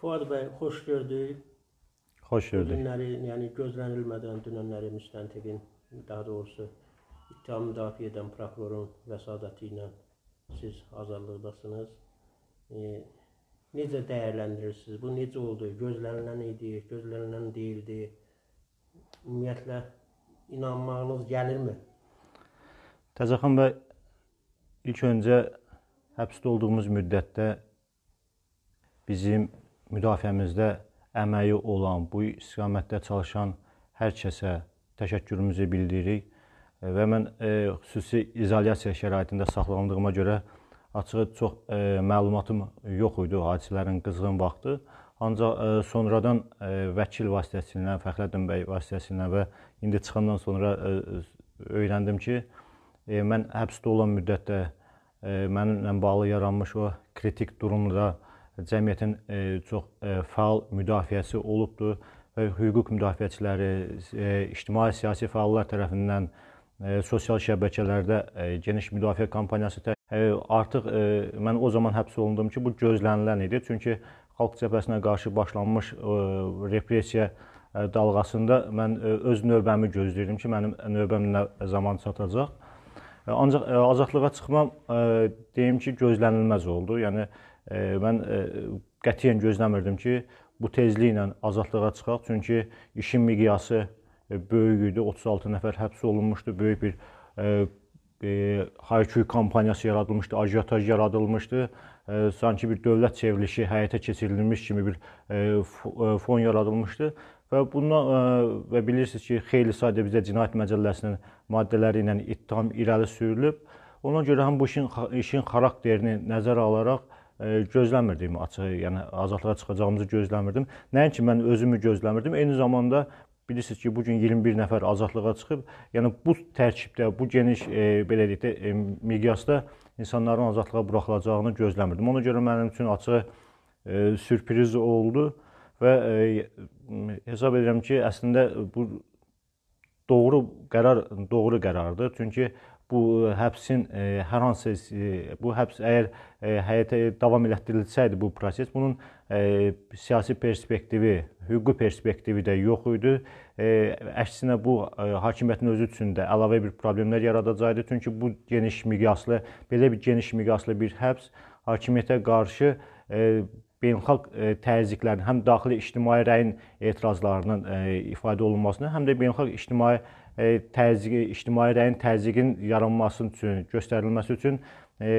Fuad bəy, xoş gördük. Xoş gördük. Dünləri, yəni gözlənilmədən dünənləri müstəntiqin, daha doğrusu ittiham müdafiə edən prokurorun vəsadəti ilə siz azadlıqdasınız. E, necə dəyərləndirirsiniz? Bu necə oldu? Gözlənilən idi, gözlənilən deyildi? Ümumiyyətlə inanmağınız gəlirmi? Təzəxan bəy, ilk öncə həbsdə olduğumuz müddətdə bizim müdafiəmizdə əməyi olan, bu istiqamətdə çalışan hər kəsə təşəkkürümüzü bildiririk e, və mən e, xüsusi izolyasiya şəraitində saxlandığıma görə açığı çox e, məlumatım yox idi hadisələrin qızğın vaxtı. Ancaq e, sonradan e, vəkil vasitəsilə, Fəxrəddin bəy vasitəsilə və indi çıxandan sonra e, e öyrəndim ki, e, mən həbsdə olan müddətdə e, mənimlə bağlı yaranmış o kritik durumda cəmiyyətin e, çox e, fəal müdafiəsi olubdur və hüquq müdafiəçiləri, e, ictimai-siyasi fəallar tərəfindən sosial şəbəkələrdə geniş müdafiə kampaniyası artıq mən o zaman həbs olundum ki, bu gözlənilən idi. Çünki xalq cəbhəsinə qarşı başlanmış repressiya dalğasında mən öz növbəmi gözləyirdim ki, mənim növbəm nə zaman çatacaq. Ancaq azadlığa çıxmam deyim ki, gözlənilməz oldu. Yəni mən e, qətiyyən gözləmirdim ki, bu tezliklə azadlığa çıxaq. Çünki işin miqyası e, böyük idi. 36 nəfər həbs olunmuşdu. Böyük bir e, Haykuy kampaniyası yaradılmışdı, ajiyotaj yaradılmışdı. Sanki bir dövlət çevrilişi həyata keçirilmiş kimi bir fon yaradılmışdı. Və bundan və bilirsiniz ki, xeyli sayda bizdə cinayət məcəlləsinin maddələri ilə ittiham irəli sürülüb. Ona görə həm bu işin işin xarakterini nəzərə alaraq gözləmirdim açığı, yəni azadlığa çıxacağımızı gözləmirdim. Nəinki mən özümü gözləmirdim, eyni zamanda bilirsiniz ki, bu gün 21 nəfər azadlığa çıxıb, yəni bu tərkibdə, bu geniş e, belə deyək də e, miqyasda insanların azadlığa buraxılacağını gözləmirdim. Ona görə mənim üçün açığı e, sürpriz oldu və e, hesab edirəm ki, əslində bu doğru qərar doğru qərardır. Çünki bu e, həbsin ə, e, hər hansı ə, e, bu həbs əgər ə, həyata davam elətdirilsəydi bu proses bunun ə, siyasi perspektivi, hüquqi perspektivi də yox idi. Ə, əksinə bu ə, hakimiyyətin özü üçün də əlavə bir problemlər yaradacaqdı. Çünki bu geniş miqyaslı belə bir geniş miqyaslı bir həbs hakimiyyətə qarşı ə, beynəlxalq təzyiqlərin, həm daxili ictimai rəyin etirazlarının ifadə olunmasına, həm də beynəlxalq ictimai E, təzyiqi, ictimai rəyin təzyiqin yaranması üçün, göstərilməsi üçün e,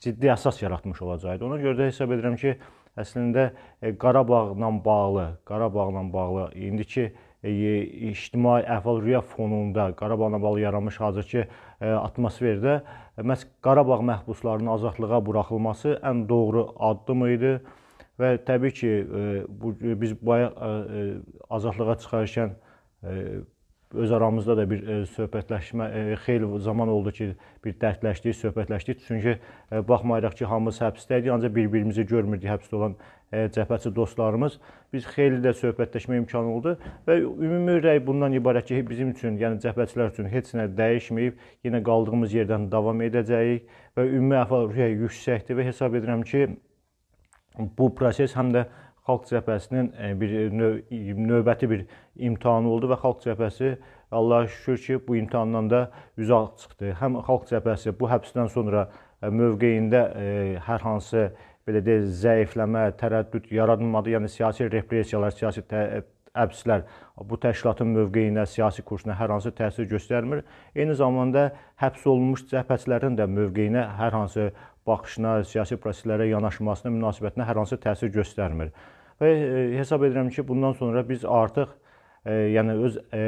ciddi əsas yaratmış olacaqdı. Ona görə də hesab edirəm ki, əslində e, Qarabağla bağlı, Qarabağla bağlı indiki ictimai əhval-ruhiyyə fonunda Qarabağla bağlı yaranmış hazırki atmosferdə məhz Qarabağ məhbuslarının azadlığa buraxılması ən doğru addım idi və təbii ki, bu biz bayaq azadlığa çıxarkən öz aramızda da bir e, söhbətləşmə e, xeyli zaman oldu ki, bir dərdləşdik, söhbətləşdik. Çünki e, baxmayaraq ki, hamımız həbsdə idik, ancaq bir-birimizi görmürdük həbsdə olan cəbhəçi dostlarımız. Biz xeyli də söhbətləşmə imkanı oldu və ümumi rəy bundan ibarət ki, bizim üçün, yəni cəbhəçilər üçün heç nə dəyişməyib. Yenə qaldığımız yerdən davam edəcəyik və ümumi əhval-ruhiyyə yüksəkdir və hesab edirəm ki, bu proses həm də xalq cəbhəsinin e, bir növ, növbəti bir imtahanı oldu və xalq cəbhəsi Allah'a şükür ki, bu imtahandan da üzə çıxdı. Həm xalq cəbhəsi bu həbsdən sonra e, mövqeyində e, hər hansı belə deyək, zəifləmə, tərəddüd yaradılmadı. Yəni siyasi repressiyalar, siyasi həbslər bu təşkilatın mövqeyinə, siyasi kursuna hər hansı təsir göstərmir. Eyni zamanda həbs olunmuş cəbhəçilərin də mövqeyinə hər hansı baxışına, siyasi proseslərə yanaşmasına, münasibətinə hər hansı təsir göstərmir. Və e, hesab edirəm ki, bundan sonra biz artıq e, yəni öz e,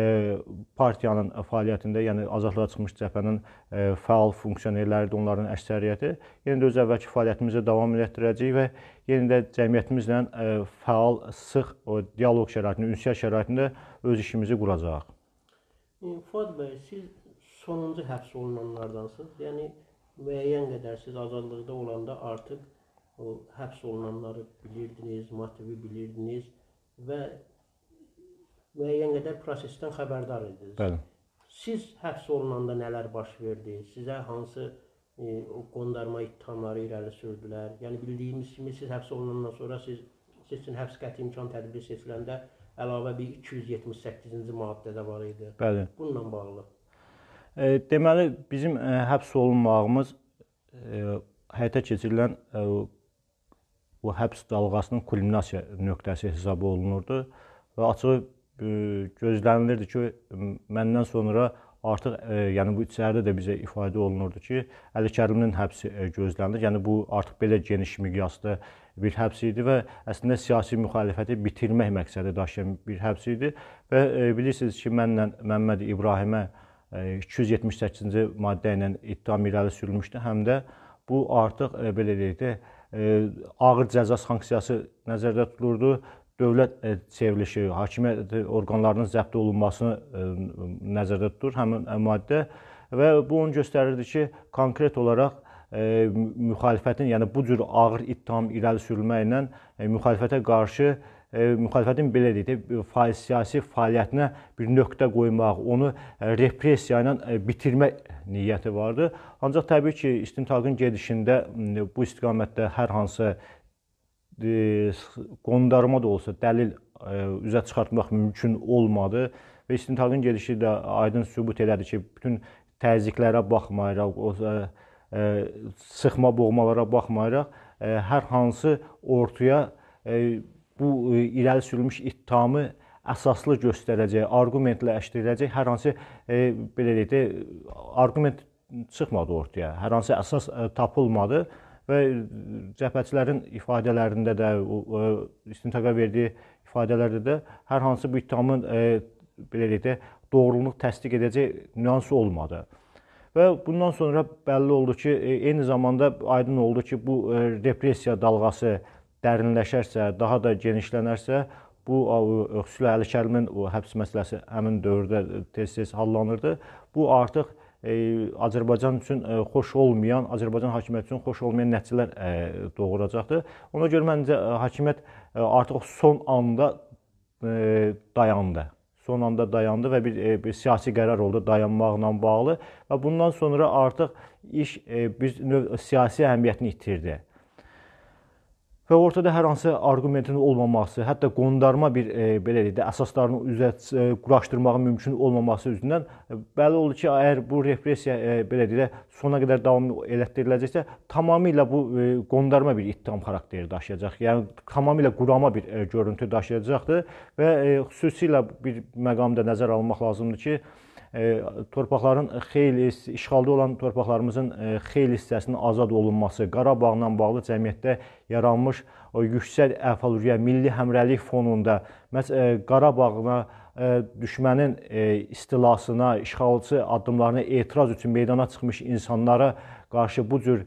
partiyanın fəaliyyətində, yəni azadlığa çıxmış cəbhənin e, fəal funksionerləridir, onların əksəriyyəti. Yenə də öz əvvəlki fəaliyyətimizi davam etdirəcəyik və yenə də cəmiyyətimizlə e, fəal, sıx o dialoq şəraitində, ünsiyyət şəraitində öz işimizi quracağıq. E, Fuad bəy, siz sonuncu həbs olunanlardansınız. Yəni müəyyən qədər siz azadlıqda olanda artıq o həbs olunanları bilirdiniz, motivi bilirdiniz və müəyyən qədər prosesdən xəbərdar idiniz. Bəli. Siz həbs olunanda nələr baş verdi? Sizə hansı e, o qondarma ittihamları irəli sürdülər? Yəni bildiyimiz kimi siz həbs olunandan sonra siz seçin həbs qəti imkan tədbiri seçiləndə əlavə bir 278-ci maddədə var idi. Bəli. Bununla bağlı. E, deməli bizim e, həbs olunmağımız e, həyata keçirilən e, bu həbs dalğasının kulminasiya nöqtəsi hesab olunurdu və açığı e, gözlənilirdi ki, məndən sonra artıq e, yəni bu içəridə də bizə ifadə olunurdu ki, Əli Kərimlinin həbsi e, gözlənilir. Yəni bu artıq belə geniş miqyaslı bir həbs idi və əslində siyasi müxalifəti bitirmək məqsədi daşıyan bir həbs idi və e, bilirsiniz ki, mənlə Məmməd İbrahimə e, 278-ci maddə ilə ittiham irəli sürülmüşdü, həm də bu artıq e, belə deyək də de, ağır cəza sanksiyası nəzərdə tutulurdu. Dövlət e, çevrilişi, hakimiyyət orqanlarının zəbt olunmasını e, nəzərdə tutur həmin maddə və bu onu göstərirdi ki, konkret olaraq e, müxalifətin, yəni bu cür ağır ittiham irəli sürülməklə müxalifətə qarşı müxalifətin belə deyək də siyasi fəaliyyətinə bir nöqtə qoymaq, onu e, repressiya ilə e, bitirmək niyyəti vardı. Ancaq təbii ki, istintaqın gedişində bu istiqamətdə hər hansı e, qondarma da olsa dəlil üzə çıxartmaq mümkün olmadı və istintaqın gedişi də aydın sübut elədi ki, bütün təzyiqlərə baxmayaraq, o sıxma boğmalara baxmayaraq hər hansı ortaya bu e, irəli sürülmüş ittihamı əsaslı göstərəcək, arqumentlə əşdirəcək hər hansı e, belə deyək də arqument çıxmadı ortaya. Hər hansı əsas e, tapılmadı və cəbhəçilərin ifadələrində də e, istintaqa verdiyi ifadələrdə də hər hansı bu ittihamın e, belə deyək də doğruluğunu təsdiq edəcək nüans olmadı. Və bundan sonra bəlli oldu ki, e, eyni zamanda aydın oldu ki, bu e, repressiya dalğası e, dərinləşərsə, daha da genişlənərsə, bu xüsusilə Əli Kərimin o həbs məsələsi həmin dövrdə tez-tez hallanırdı. Bu artıq e, Azərbaycan üçün e, xoş olmayan, Azərbaycan hakimiyyəti üçün xoş olmayan nəticələr e, doğuracaqdı. Ona görə məncə hakimiyyət artıq son anda dayandı. Son anda dayandı və bir, bir siyasi qərar oldu dayanmaqla bağlı və bundan sonra artıq iş biz növ siyasi əhəmiyyətini itirdi və ortada hər hansı arqumentin olmaması, hətta qondarma bir e, belə deyək də əsasların üzə e, quraşdırmağın mümkün olmaması üzündən e, bəlli olur ki, əgər bu repressiya e, belə deyək də sona qədər davam elətdiriləcəksə, tamamilə bu e, qondarma bir ittiham xarakteri daşıyacaq. Yəni tamamilə qurama bir e, görüntü daşıyacaqdır və e, xüsusilə bir məqamda nəzərə almaq lazımdır ki, E, torpaqların xeyli işğalda olan torpaqlarımızın e, xeyli hissəsinin azad olunması, Qarabağla bağlı cəmiyyətdə yaranmış o yüksək əhval-ruhiyyə, milli həmrəylik fonunda məs e, Qarabağına düşmənin istilasına, işğalçı addımlarına etiraz üçün meydana çıxmış insanlara qarşı bu cür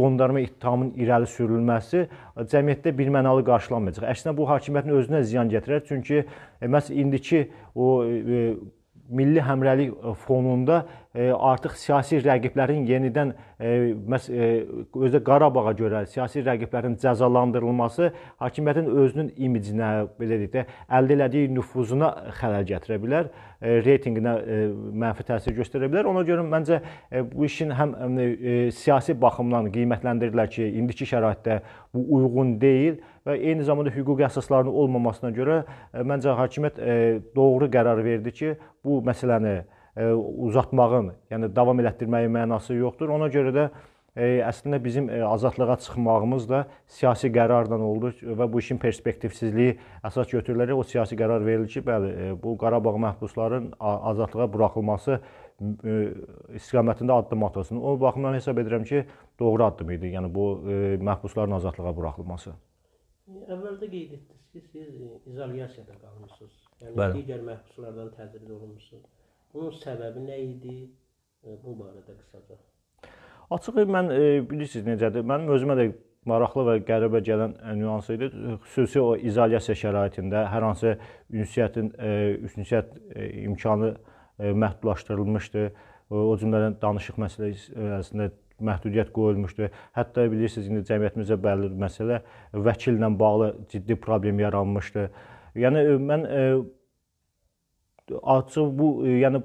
qondarma ittihamın irəli sürülməsi cəmiyyətdə birmənalı qarşılanmayacaq. Əksinə bu hakimiyyətin özünə ziyan gətirər, çünki məs indiki o milli həmrəlik e, fonunda e, artıq siyasi rəqiblərin yenidən e, özdə Qarabağa görə siyasi rəqiblərin cəzalandırılması hakimiyyətin özünün imicinə, belə deyək də, əldə elədiyi nüfuzuna xələl gətirə bilər, reytinqinə mənfi təsir göstərə bilər. Ona görə məncə bu işin həm siyasi baxımdan qiymətləndirilə ki, indiki şəraitdə bu uyğun deyil və eyni zamanda hüquqi əsaslarının olmamasına görə e, məncə hakimiyyət e, doğru qərar verdi ki, bu məsələni e, uzatmağın, yəni davam elətdirməyin mənası yoxdur. Ona görə də əslində bizim azadlığa çıxmağımız da siyasi qərarla oldu və bu işin perspektivsizliyi əsas götürülərək o siyasi qərar verildi ki, bəli, bu Qarabağ məhbusların azadlığa buraxılması istiqamətində addım atılsın. O baxımdan hesab edirəm ki, doğru addım idi. Yəni bu məhbusların azadlığa buraxılması. Əvvəldə qeyd etdiniz ki, siz izolyasiyada qalmısınız. Yəni Bəli. digər məhbuslardan təcrid olunmusunuz. Bunun səbəbi nə idi? E, bu barədə qısaca. Açığı mən e, bilirsiniz necədir? Mənim özümə də maraqlı və qəribə gələn e, nüans idi. Xüsusi o izolyasiya şəraitində hər hansı ünsiyyətin ünsiyyət imkanı məhdudlaşdırılmışdı. O cümlədən danışıq məsələsində məhdudiyyət qoyulmuşdu. Hətta bilirsiniz indi cəmiyyətimizdə bəlli bir məsələ vəkillə bağlı ciddi problem yaranmışdı. Yəni mən e, açıq bu e, yəni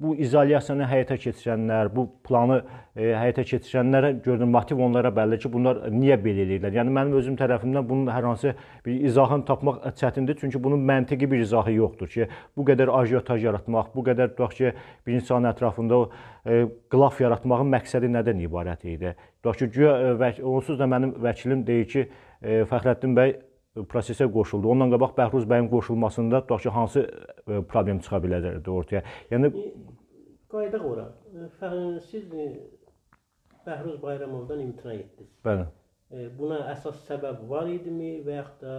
bu izolyasiyanı həyata keçirənlər, bu planı e, həyata keçirənlərə görünür motiv onlara bəllidir ki, bunlar niyə belə eləyirlər. Yəni mənim özüm tərəfimdən bunun hər hansı bir izahını tapmaq çətindir, çünki bunun məntiqi bir izahı yoxdur ki, bu qədər ajotaj yaratmaq, bu qədər tutaq ki, bir insanın ətrafında o e, qlaf yaratmağın məqsədi nədən ibarət idi? Tutaq ki, güya e, onsuz da mənim vəkilim deyir ki, e, Fəxrəddin bəy E, prosesə qoşuldu. Ondan qabaq Bəhruz bəyin qoşulmasında tutaq ki, hansı e, problem çıxa bilərdi ortaya? Yəni e, qayıdaq ora. Siz Bəhruz Bayramovdan imtina etdiniz. Bəli. Buna əsas səbəb var idimi və yaxud da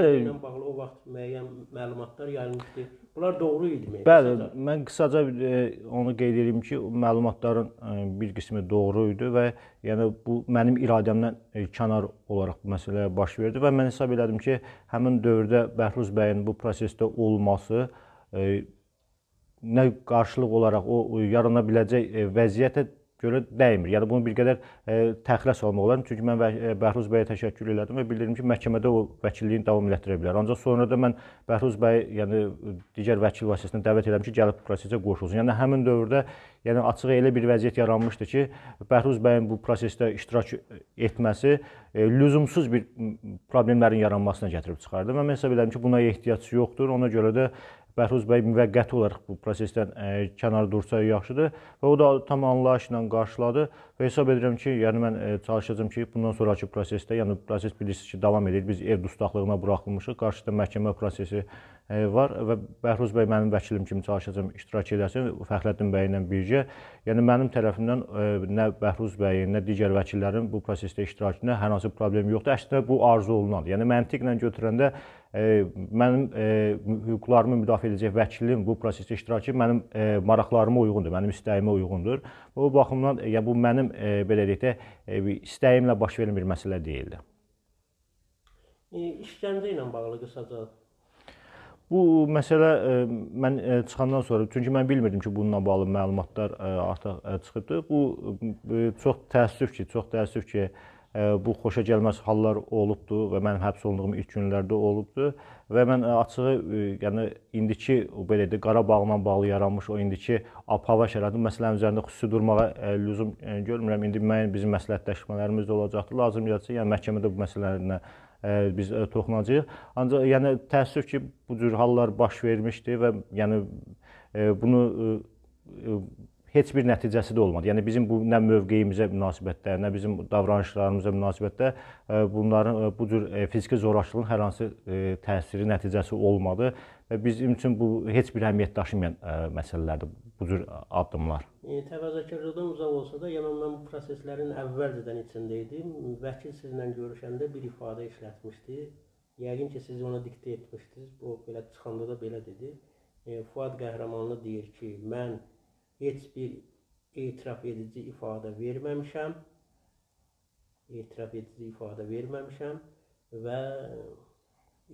işlə bağlı o vaxt müəyyən məlumatlar yayılmışdı? Bunlar doğru idimi? Bəli, qısaca. mən qısaca e, onu qeyd edim ki, məlumatların e, bir qismi doğru idi və yəni bu mənim iradəmdən e, kənar olaraq bu məsələ baş verdi və mən hesab elədim ki, həmin dövrdə Bəhruz bəyin bu prosesdə olması nə qarşılıq olaraq o yarana biləcək vəziyyətə görə dəymir. Yəni bunu bir qədər ə, e, təxirə salmaq olar. Çünki mən e, Bəhruz bəyə təşəkkür elədim və bildirdim ki, məhkəmədə o vəkilliyin davam elətdirə bilər. Ancaq sonra da mən Bəhruz bəy, yəni digər vəkil vasitəsilə dəvət elədim ki, gəlib prosesə qoşulsun. Yəni həmin dövrdə yəni açıq elə bir vəziyyət yaranmışdı ki, Bəhruz bəyin bu prosesdə iştirak etməsi ə, e, lüzumsuz bir problemlərin yaranmasına gətirib çıxardı. Mən hesab edirəm ki, buna ehtiyac yoxdur. Ona görə də ə, Bəhruz bəy müvəqqəti olaraq bu prosesdən e, kənar dursa yaxşıdır və o da tam anlayışla qarşıladı. Və hesab edirəm ki, yəni mən e, çalışacağam ki, bundan sonrakı prosesdə, yəni proses bilirsiniz ki, davam edir. Biz ev dustaqlığına buraxılmışıq. Qarşıda məhkəmə prosesi e, var və Bəhruz bəy mənim vəkilim kimi çalışacağam iştirak edəsin Fəxrəddin bəy ilə birgə. Yəni mənim tərəfimdən e, nə Bəhruz bəyin, nə digər vəkillərin bu prosesdə iştirakına hər hansı problem yoxdur. Əslində bu arzu olunandır. Yəni məntiqlə götürəndə mənim hüquqlarımı müdafiə edəcək vəkilim bu prosesdə iştirakı mənim maraqlarıma uyğundur, mənim istəyimə uyğundur. O baxımdan yəni bu mənim mənim e, belə deyək də e, istəyimlə baş verən bir məsələ deyildi. E, işgəncə ilə bağlı qısaca Bu məsələ mən çıxandan sonra, çünki mən bilmirdim ki, bununla bağlı məlumatlar artıq çıxıbdı. Bu çox təəssüf ki, çox təəssüf ki, bu xoşa gəlməz hallar olubdu və mənim həbs olunduğum ilk günlərdə olubdu və mən açığı yəni indiki belə deyək Qarabağla bağlı yaranmış o indiki ab-hava şəraiti məsələnin üzərində xüsusi durmağa lüzum görmürəm. İndi müəyyən bizim məsləhətləşmələrimiz də olacaqdır. Lazım gəlsə yəni məhkəmədə bu məsələlərinə biz toxunacağıq. Ancaq yəni təəssüf ki, bu cür hallar baş vermişdi və yəni bunu heç bir nəticəsi də olmadı. Yəni bizim bu nə mövqeyimizə münasibətdə, nə bizim davranışlarımıza münasibətdə e, bunların e, bu cür e, fiziki zorakılığın hər hansı təsiri, nəticəsi olmadı və bizim üçün bu heç bir əhəmiyyət daşımayan məsələlərdir bu cür addımlar. Təvazökarlıqdan uzaq olsa da, yəni mən bu proseslərin əvvəlcədən içində idim. Vəkil sizlə görüşəndə bir ifadə işlətmişdi. Yəqin ki, siz ona diktə etmişdiniz. Bu belə çıxanda da belə dedi. Fuad qəhrəmanlı deyir ki, mən heç bir etiraf edici ifadə verməmişəm. Etiraf edici ifadə verməmişəm və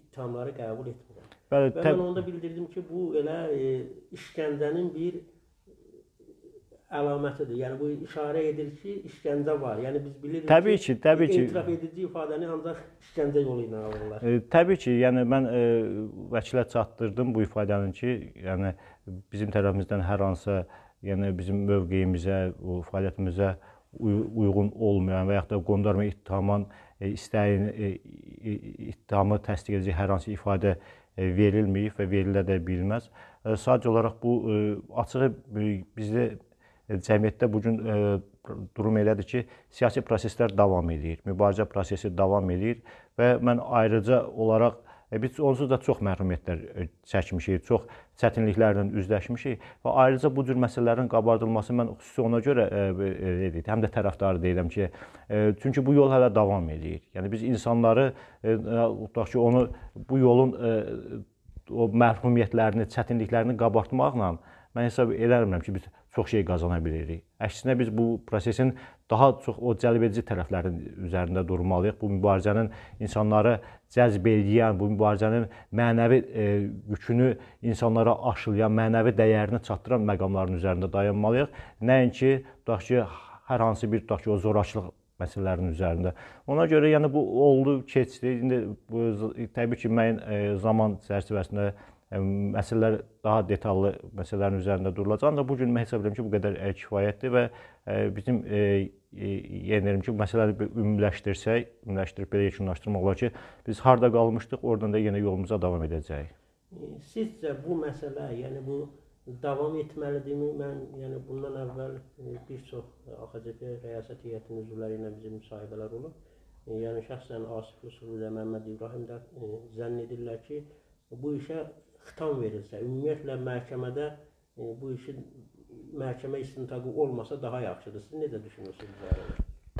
ittihamları qəbul etmirəm. Bəli, və mən onda bildirdim ki, bu elə e, işgəncənin bir e, əlamətidir. Yəni bu işarə edir ki, işgəncə var. Yəni biz bilirik təbii ki, ki təbii ki, etiraf edici ifadəni ancaq işgəncə yolu ilə alırlar. E, təbii ki, yəni mən e, vəkilə çatdırdım bu ifadənin ki, yəni bizim tərəfimizdən hər hansı e, yəni bizim mövqeyimizə, o fəaliyyətimizə uyğun olmayan və yaxud da qondarma ittihamın e, istəyin e, ittihamı təsdiq edici hər hansı ifadə e, verilməyib və verilə də bilməz. Sadəcə olaraq bu açığı bizdə cəmiyyətdə bu gün durum elədir ki, siyasi proseslər davam eləyir, mübarizə prosesi davam eləyir və mən ayrıca olaraq E, biz onsuz da çox məhrumiyyətlər e, çəkmişik, çox çətinliklərlə üzləşmişik və ayrıca bu cür məsələlərin qabardılması mən xüsusi ona görə e, dedik, həm də tərəfdarı deyirəm ki, çünki bu yol hələ davam eləyir. Yəni biz insanları tutaq ki, onu bu yolun o məhrumiyyətlərini, çətinliklərini qabartmaqla mən hesab edirəm ki, biz çox şey qazana bilirik. Əksinə biz bu prosesin daha çox o cəlbedici tərəflərinin üzərində durmalıyıq. Bu mübarizənin insanları cəzb edən, bu mübarizənin mənəvi e, yükünü insanlara aşılayan, mənəvi dəyərini çatdıran məqamların üzərində dayanmalıyıq. Nəinki tutaq ki, hər hansı bir tutaq ki, o zorakılıq məsələlərinin üzərində. Ona görə yəni bu oldu, keçdi. İndi bu, təbii ki, mən e, zaman çərçivəsində məsələlər daha detallı məsələlərin üzərində durulacaq. Ancaq bu gün mən hesab edirəm ki, bu qədər e, kifayətdir və e, bizim e, yenirəm yəni ki, bu məsələləri ümumiləşdirsək, ümumiləşdirib belə yekunlaşdırmaq olar ki, biz harda qalmışdıq, oradan da yenə yolumuza davam edəcəyik. Sizcə bu məsələ, yəni bu davam etməlidirmi? Mən yəni bundan əvvəl bir çox AXC rəyasət heyətinin üzvləri ilə bizim müsahibələr olub. Yəni şəxsən Asif Yusuf və Məmməd İbrahim də zənn edirlər ki, bu işə xitam verilsə, ümumiyyətlə məhkəmədə e, bu işin məhkəmə istintaqı olmasa daha yaxşıdır. Siz necə düşünürsünüz?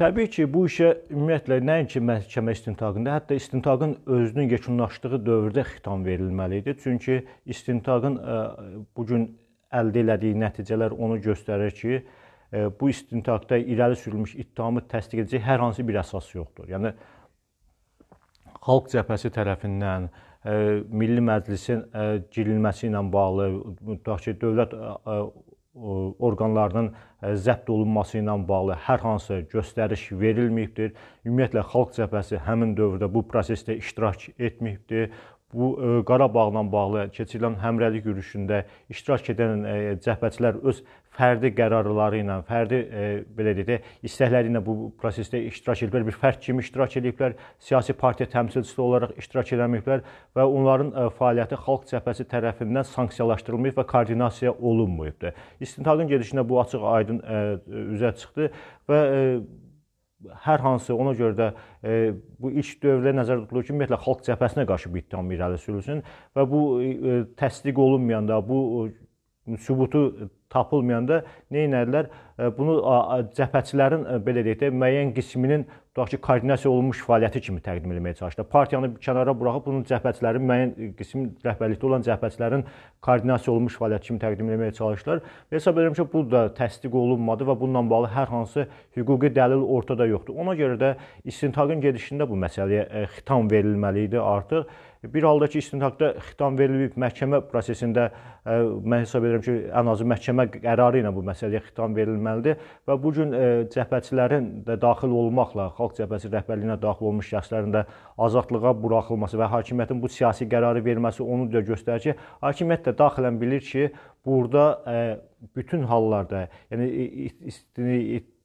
Təbii ki, bu işə ümumiyyətlə nəinki məhkəmə istintaqında, hətta istintaqın özünün yekunlaşdığı dövrdə xitam verilməli idi. Çünki istintaqın ə, e, bu gün əldə etdiyi nəticələr onu göstərir ki, ə, e, bu istintaqda irəli sürülmüş ittihamı təsdiq edici hər hansı bir əsas yoxdur. Yəni xalq cəbhəsi tərəfindən, ə, Milli Məclisin girilməsi ilə bağlı, tutaq ki, dövlət orqanlarının zəbt olunması ilə bağlı hər hansı göstəriş verilməyibdir. Ümumiyyətlə xalq cəbhəsi həmin dövrdə bu prosesdə iştirak etməyibdir bu e, Qarabağla bağlı keçirilən həmrəlik yürüşündə iştirak edən e, cəbhəçilər öz fərdi qərarları ilə, fərdi e, belə deyək də, istəkləri ilə bu prosesdə iştirak ediblər, bir fərd kimi iştirak ediblər, siyasi partiya təmsilçisi olaraq iştirak edəməyiblər və onların fəaliyyəti xalq cəbhəsi tərəfindən sanksiyalaşdırılmayıb və koordinasiya olunmayıbdır. İstintaqın gedişində bu açıq-aydın üzə çıxdı və hər hansı ona görə də e, bu ilk dövrlə nəzərdə tutulur ki, ümumiyyətlə xalq cəbhəsinə qarşı bu ittiham irəli sürülsün və bu e, e, təsdiq olunmayanda, bu e, sübutu tapılmayanda nə edərlər? E, bunu cəbhəçilərin e, belə deyək də müəyyən qisminin tutaq ki, koordinasiya olunmuş fəaliyyəti kimi təqdim etməyə çalışdı. Partiyanı kənara buraxıb bunun cəbhəçilərin müəyyən qism rəhbərlikdə olan cəbhəçilərin koordinasiya olunmuş fəaliyyət kimi təqdim etməyə çalışdılar. Və hesab edirəm ki, bu da təsdiq olunmadı və bununla bağlı hər hansı hüquqi dəlil ortada yoxdur. Ona görə də istintaqın gedişində bu məsələyə e, xitam verilməli idi artıq Bir halda ki, istintaqda xitam verilib məhkəmə prosesində e, mən hesab edirəm ki, ən azı məhkəmə qərarı ilə bu məsələyə xitam verilməlidir və bu gün e, cəbhəçilərin də daxil olmaqla, xalq cəbhəsi rəhbərliyinə daxil olmuş şəxslərin də azadlığa buraxılması və hakimiyyətin bu siyasi qərarı verməsi onu da göstərir ki, hakimiyyət də daxilən bilir ki, burada e, bütün hallarda, yəni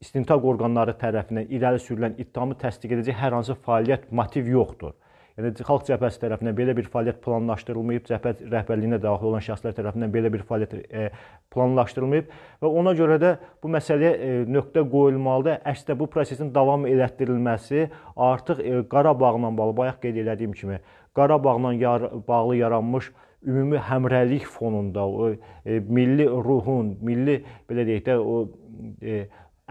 istintaq orqanları tərəfindən irəli sürülən ittihamı təsdiq edəcək hər hansı fəaliyyət motiv yoxdur. Yəni xalq cəbhəsi tərəfindən belə bir fəaliyyət planlaşdırılmayıb, cəbhə rəhbərliyinə daxil olan şəxslər tərəfindən belə bir fəaliyyət e, planlaşdırılmayıb və ona görə də bu məsələyə e, nöqtə qoyulmalıdır. Əslində bu prosesin davam elətdirilməsi artıq e, Qarabağla bağlı bayaq qeyd etdiyim kimi Qarabağla yar bağlı yaranmış ümumi həmrəylik fonunda o e, milli ruhun, milli belə deyək də o e,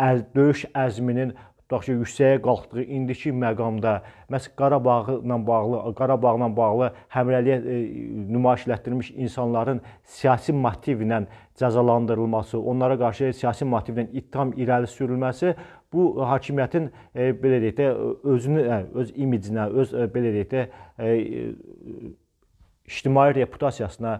əz, döyüş əzminin tutaq ki, yüksəyə qalxdığı indiki məqamda məs Qarabağla bağlı Qarabağla bağlı həmrəliyə e, nümayiş etdirmiş insanların siyasi motivlə cəzalandırılması, onlara qarşı siyasi motivlə ittiham irəli sürülməsi bu hakimiyyətin e, belə deyək də özünü ə, e, öz imicinə, öz ə, e, belə deyək də ə, ictimai reputasiyasına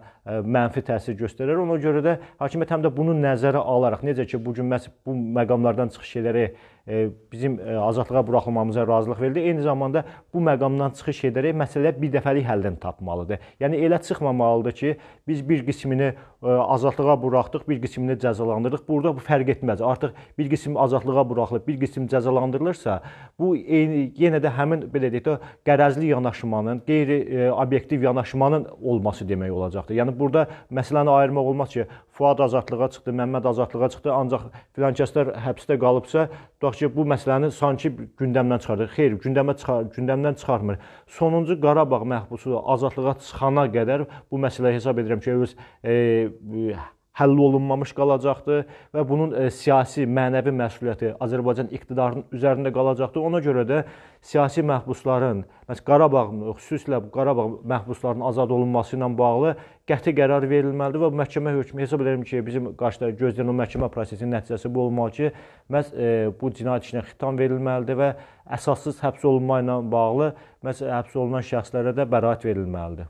mənfi təsir göstərir. Ona görə də hakimiyyət həm də bunu nəzərə alaraq, necə ki bu gün məhz bu məqamlardan çıxış edərək E, bizim e, azadlığa buraxılmamıza razılıq verdi. Eyni zamanda bu məqamdan çıxış edərək məsələ bir dəfəlik həllini tapmalıdır. Yəni elə çıxmamalıdır ki, biz bir qismini e, azadlığa buraxdıq, bir qismini cəzalandırdıq. Burada bu fərq etməz. Artıq bir qism azadlığa buraxılıb, bir qism cəzalandırılırsa, bu eyni yenə də həmin belə deyək də qərəzli yanaşmanın, qeyri-obyektiv yanaşmanın olması demək olacaqdır. Yəni burada məsələni ayırmaq olmaz ki, Fuad azadlığa çıxdı, Məmməd azadlığa çıxdı, ancaq filan kəslər həbsdə qalıbsa, tutaq ki, bu məsələni sanki gündəmdən çıxarır. Xeyr, gündəmə çıxar, gündəmdən çıxarmır. Sonuncu Qarabağ məhbusu azadlığa çıxana qədər bu məsələ hesab edirəm ki, öz e, həll olunmamış qalacaqdır və bunun e, siyasi, mənəvi məsuliyyəti Azərbaycan iqtidarının üzərində qalacaqdır. Ona görə də siyasi məhbusların, məhz Qarabağ, xüsusilə Qarabağ məhbuslarının azad olunması ilə bağlı qəti qərar verilməlidir və məhkəmə hökmü hesab edirəm ki, bizim qarşıda gözlənilən məhkəmə prosesinin nəticəsi bu olmalı ki, məhz e, bu cinayət işinə xitam verilməlidir və əsassız həbs olunma ilə bağlı məhz həbs olunan şəxslərə də bəraət verilməlidir.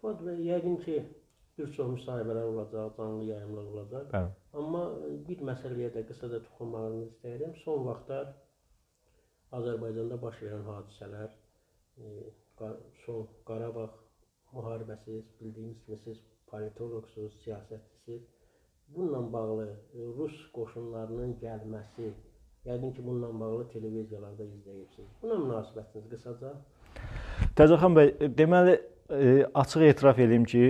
Fəd və yəqin ki, bir çox müsahibələr olacaq, canlı yayımlar olacaq. Bəli. Amma bir məsələyə də qısa da toxunmağını istəyirəm. Son vaxtlar Azərbaycanda baş verən hadisələr, e, son Qarabağ müharibəsiz, bildiyiniz kimi siz politoloqsunuz, siyasətçisiz. Bununla bağlı e, rus qoşunlarının gəlməsi, yəqin ki, bununla bağlı televiziyalarda izləyirsiniz. Buna münasibətiniz qısaca? Təzəxan bəy, e, deməli açıq etiraf edim ki,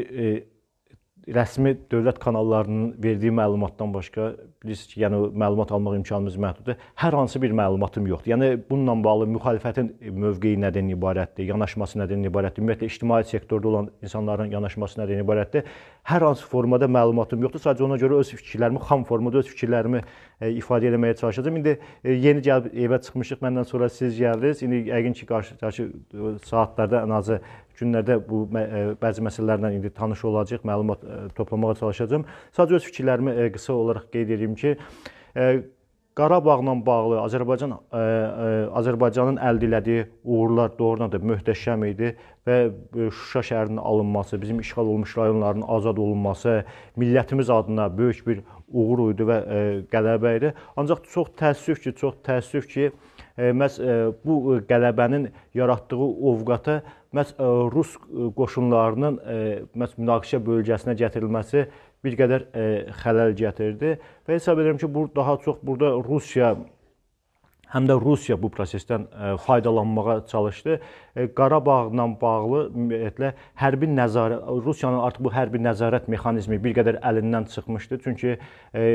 rəsmi dövlət kanallarının verdiyi məlumatdan başqa bilirsiniz ki, yəni məlumat almaq imkanımız məhduddur. Hər hansı bir məlumatım yoxdur. Yəni bununla bağlı müxalifətin mövqeyi nədən ibarətdir, yanaşması nədən ibarətdir, ümumiyyətlə ictimai sektorda olan insanların yanaşması nədən ibarətdir? hər hansı formada məlumatım yoxdur. Sadəcə ona görə öz fikirlərimi xam formada öz fikirlərimi e, ifadə etməyə çalışacağam. İndi e, yeni gəlib evə çıxmışıq. Məndən sonra siz gəldiniz. İndi yəqin ki, qarşıdakı e, saatlarda ən azı günlərdə bu bəzi məsələlərlə indi tanış olacağıq, məlumat toplamağa çalışacağam. Sadəcə öz fikirlərimi qısa olaraq qeyd edeyim ki, Qarabağla bağlı Azərbaycan ə, e, ə, e, Azərbaycanın əldə elədiyi uğurlar doğrudan da möhtəşəm idi və e, Şuşa şəhərinin alınması, bizim işğal olunmuş rayonların azad olunması millətimiz adına böyük bir uğur idi və ə, qələbə idi. Ancaq çox təəssüf ki, çox təəssüf ki, məhz bu qələbənin yaratdığı ovqatı məhz rus qoşunlarının məhz münaqişə bölgəsinə gətirilməsi bir qədər e, xələl gətirdi və hesab edirəm ki, bu daha çox burada Rusiya həm də Rusiya bu prosesdən e, faydalanmağa çalışdı. E, Qarabağla bağlı ümumiyyətlə hərbi nəzarət Rusiyanın artıq bu hərbi nəzarət mexanizmi bir qədər əlindən çıxmışdı. Çünki e,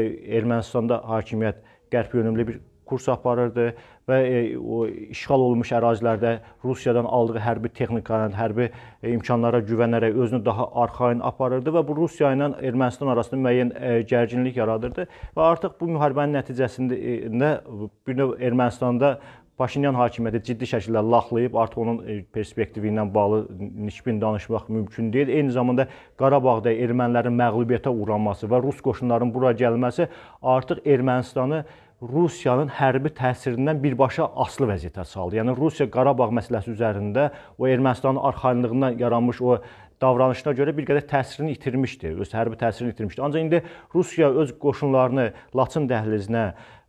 Ermənistanda hakimiyyət qərb yönümlü bir kurs aparırdı və e, o işğal olunmuş ərazilərdə Rusiyadan aldığı hərbi texnikanın, hərbi e, imkanlara güvənərək özünü daha arxayın aparırdı və bu Rusiya ilə Ermənistan arasında müəyyən e, gərginlik yaradırdı və artıq bu müharibənin nəticəsində bir növ Ermənistanda Paşinyan hakimiyyəti ciddi şəkildə laxlayıb, artıq onun e, perspektivi ilə bağlı nikbin danışmaq mümkün deyil. Eyni zamanda Qarabağda ermənilərin məğlubiyyətə uğraması və rus qoşunlarının bura gəlməsi artıq Ermənistanı Rusiyanın hərbi təsirindən birbaşa aslı vəziyyətə saldı. Yəni Rusiya Qarabağ məsələsi üzərində o Ermənistanın arxayınlığından yaranmış o davranışına görə bir qədər təsirini itirmişdi, öz hərbi təsirini itirmişdi. Ancaq indi Rusiya öz qoşunlarını Laçın dəhlizinə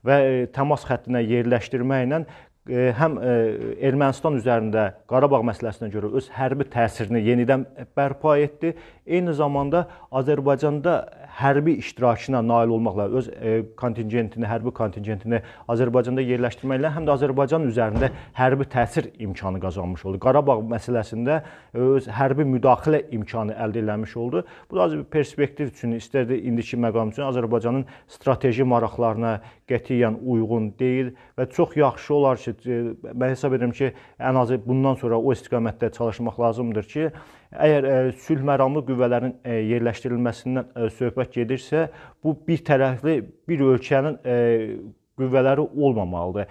və e, təmas xəttinə yerləşdirməklə E, həm e, Ermənistan üzərində Qarabağ məsələsinə görə öz hərbi təsirini yenidən bərpa etdi. Eyni zamanda Azərbaycanda hərbi iştirakına nail olmaqla öz e, kontingentini, hərbi kontingentini Azərbaycanda yerləşdirməklə həm də Azərbaycan üzərində hərbi təsir imkanı qazanmış oldu. Qarabağ məsələsində e, öz hərbi müdaxilə imkanı əldə etmiş oldu. Bu da perspektiv üçün istədi indiki məqam üçün Azərbaycanın strateji maraqlarına qətiyyən uyğun deyil və çox yaxşı olar ki, e, mən hesab edirəm ki, ən azı bundan sonra o istiqamətdə çalışmaq lazımdır ki, Əgər e, sülh məramlı qüvvələrin e, yerləşdirilməsindən e, söhbət gedirsə, bu bir tərəfli bir ölkənin qüvvələri olmamalıdır.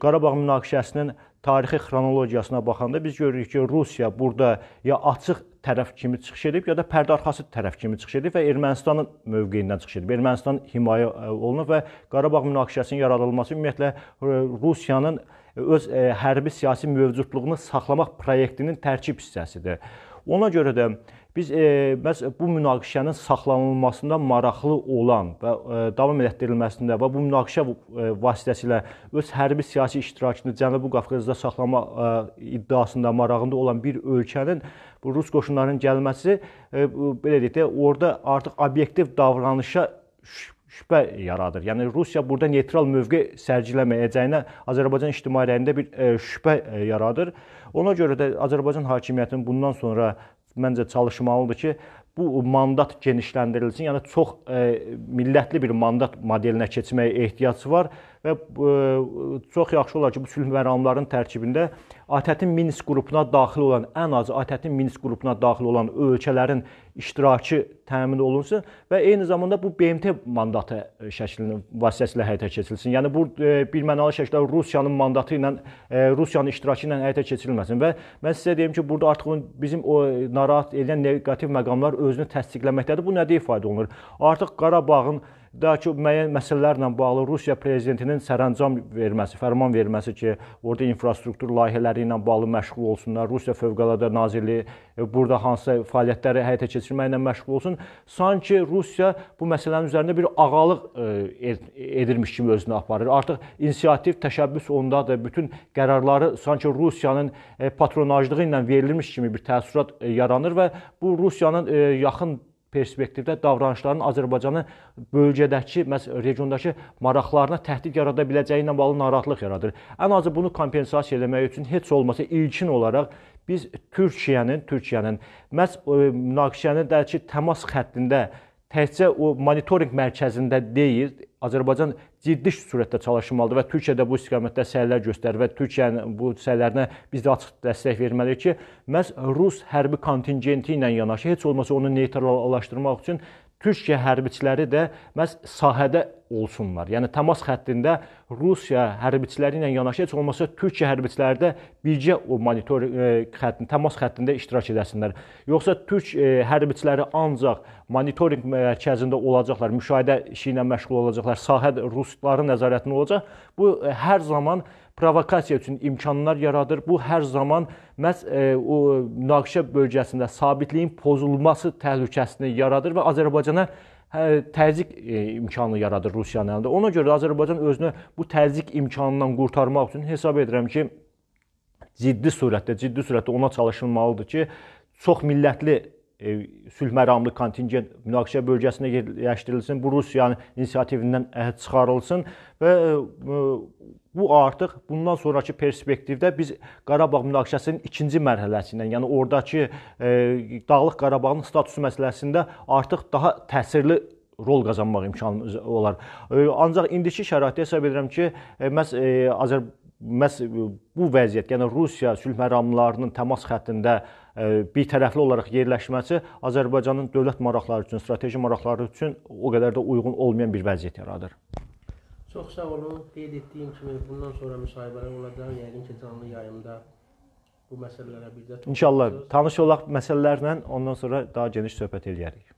Qarabağ münaqişəsinin tarixi xronologiyasına baxanda biz görürük ki, Rusiya burada ya açıq tərəf kimi çıxış edib, ya da pərdə arxası tərəf kimi çıxış edib və Ermənistanın mövqeyindən çıxış edib. Ermənistan himayə olunub və Qarabağ münaqişəsinin yaradılması ümumiyyətlə Rusiyanın öz hərbi siyasi mövcudluğunu saxlamaq proyektinin tərkib hissəsidir. Ona görə də biz e, məs bu münaqişənin saxlanılmasında maraqlı olan və e, davam etdirilməsində və bu münaqişə e, vasitəsilə öz hərbi siyasi iştirakını Cənubi Qafqazda saxlama e, iddiasında marağında olan bir ölkənin bu rus qoşunlarının gəlməsi e, belə deyək də orada artıq obyektiv davranışa şübhə yaradır. Yəni Rusiya burada neytral mövqe sərgiləməyəcəyinə Azərbaycan ictimai rəyində bir e, şübhə e, yaradır. Ona görə də Azərbaycan hakimiyyətinin bundan sonra məncə çalışmalıdır ki, bu mandat genişləndirilsin. Yəni çox e, millətli bir mandat modelinə keçməyə ehtiyac var və e, çox yaxşı olar ki, bu sülh məramlarının tərkibində ATƏT-in Minsk qrupuna daxil olan, ən azı ATƏT-in Minsk qrupuna daxil olan ölkələrin iştirakı təmin olunsun və eyni zamanda bu BMT mandatı e, şəklinin vasitəsilə həyata keçirilsin. Yəni bu e, birmənalı şəkildə Rusiyanın mandatı ilə Rusiyanın iştirakı ilə həyata keçirilməsin və mən sizə deyim ki, burada artıq bizim o narahat edən neqativ məqamlar özünü təsdiqləməkdədir. Bu nədir ifadə olunur? Artıq Qarabağın daha ki müəyyən məsələlərlə bağlı Rusiya prezidentinin sərəncam verməsi, fərman verməsi ki, orada infrastruktur layihələri ilə bağlı məşğul olsunlar, Rusiya Fövqəladə Nazirliyi e, burada hansısa fəaliyyətləri həyata keçirməklə məşğul olsun. Sanki Rusiya bu məsələnin üzərində bir ağalıq e, er, edirmiş kimi özünü aparır. Artıq inisiativ təşəbbüs ondadır. Bütün qərarları sanki Rusiyanın e, patronajlığı ilə verilmiş kimi bir təəssürat yaranır və bu Rusiyanın yaxın perspektivdə davranışların Azərbaycanı bölgədəki, məs regiondakı maraqlarına təhdid yarada biləcəyi ilə bağlı narahatlıq yaradır. Ən azı bunu kompensasiya etmək üçün heç olmasa ilkin olaraq biz Türkiyənin, Türkiyənin məs e, münaqişənindəki təmas xəttində təkcə o monitorinq mərkəzində deyil, Azərbaycan ciddi sürətdə çalışmalıdır və Türkiyə də bu istiqamətdə səylər göstərir və Türkiyənin bu səylərinə biz də açıq dəstək verməliyik ki, məhz Rus hərbi kontingenti ilə yanaşı heç olmasa onu neytrallaşdırmaq üçün Türkiyə hərbiçiləri də məhz sahədə olsunlar. Yəni təmas xəttində Rusiya hərbiçiləri ilə yanaşı heç olmasa Türkiyə hərbiçiləri də birgə o monitor e, xəttində, təmas xəttində iştirak edəsinlər. Yoxsa Türk e, hərbiçiləri ancaq monitorinq mərkəzində olacaqlar, müşahidə işi ilə məşğul olacaqlar, sahə rusların nəzarətində olacaq. Bu e, hər zaman provokasiya üçün imkanlar yaradır. Bu hər zaman məhz e, o münaqişə bölgəsində sabitliyin pozulması təhlükəsini yaradır və Azərbaycana hə, təzyiq e, imkanı yaradır Rusiyanın əlində. Ona görə də Azərbaycan özünü bu təzyiq imkanından qurtarmaq üçün hesab edirəm ki, ciddi sürətdə, ciddi sürətdə ona çalışılmalıdır ki, çox millətli E, sülh məramlı kontingent münaqişə bölgəsinə yerləşdirilsin, bu Rusiyanın inisiativindən əhd çıxarılsın və e, e, bu artıq bundan sonrakı perspektivdə biz Qarabağ münaqişəsinin ikinci mərhələsindən, yəni ordakı Dağlıq Qarabağın statusu məsələsində artıq daha təsirli rol qazanmaq imkanımız olar. Ancaq indiki şəraitdə hesab edirəm ki, məs Azər məs bu vəziyyət, yəni Rusiya sülh məramlarının təmas xəttində E, birtərəfli olaraq yerləşməsi Azərbaycanın dövlət maraqları üçün, strateji maraqları üçün o qədər də uyğun olmayan bir vəziyyət yaradır. Çox sağ olun. Qeyd etdiyim kimi bundan sonra müsahibələr olacaq, yəqin ki, canlı yayımda bu məsələlərə bir də İnşallah tanış olaq məsələlərlə, ondan sonra daha geniş söhbət eləyərik.